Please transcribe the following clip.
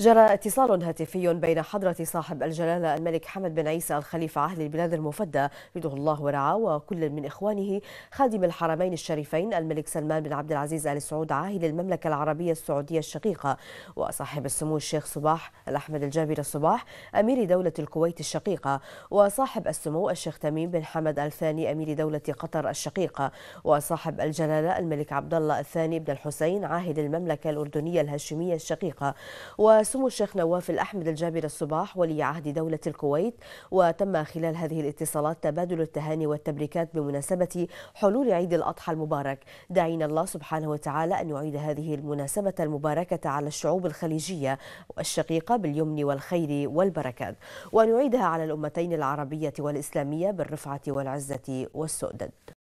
جرى اتصال هاتفي بين حضرة صاحب الجلالة الملك حمد بن عيسى الخليفة عهد البلاد المفدى رضوه الله ورعاه وكل من إخوانه خادم الحرمين الشريفين الملك سلمان بن عبد العزيز آل سعود عاهل المملكة العربية السعودية الشقيقة وصاحب السمو الشيخ صباح الأحمد الجابر الصباح أمير دولة الكويت الشقيقة وصاحب السمو الشيخ تميم بن حمد الثاني أمير دولة قطر الشقيقة وصاحب الجلالة الملك عبد الله الثاني بن الحسين عاهل المملكة الأردنية الهاشمية الشقيقة و سمو الشيخ نواف الأحمد الجابر الصباح ولي عهد دولة الكويت وتم خلال هذه الاتصالات تبادل التهاني والتبريكات بمناسبة حلول عيد الأضحى المبارك داعين الله سبحانه وتعالى أن يعيد هذه المناسبة المباركة على الشعوب الخليجية الشقيقة باليمن والخير والبركات وأن يعيدها على الأمتين العربية والإسلامية بالرفعة والعزة والسؤدد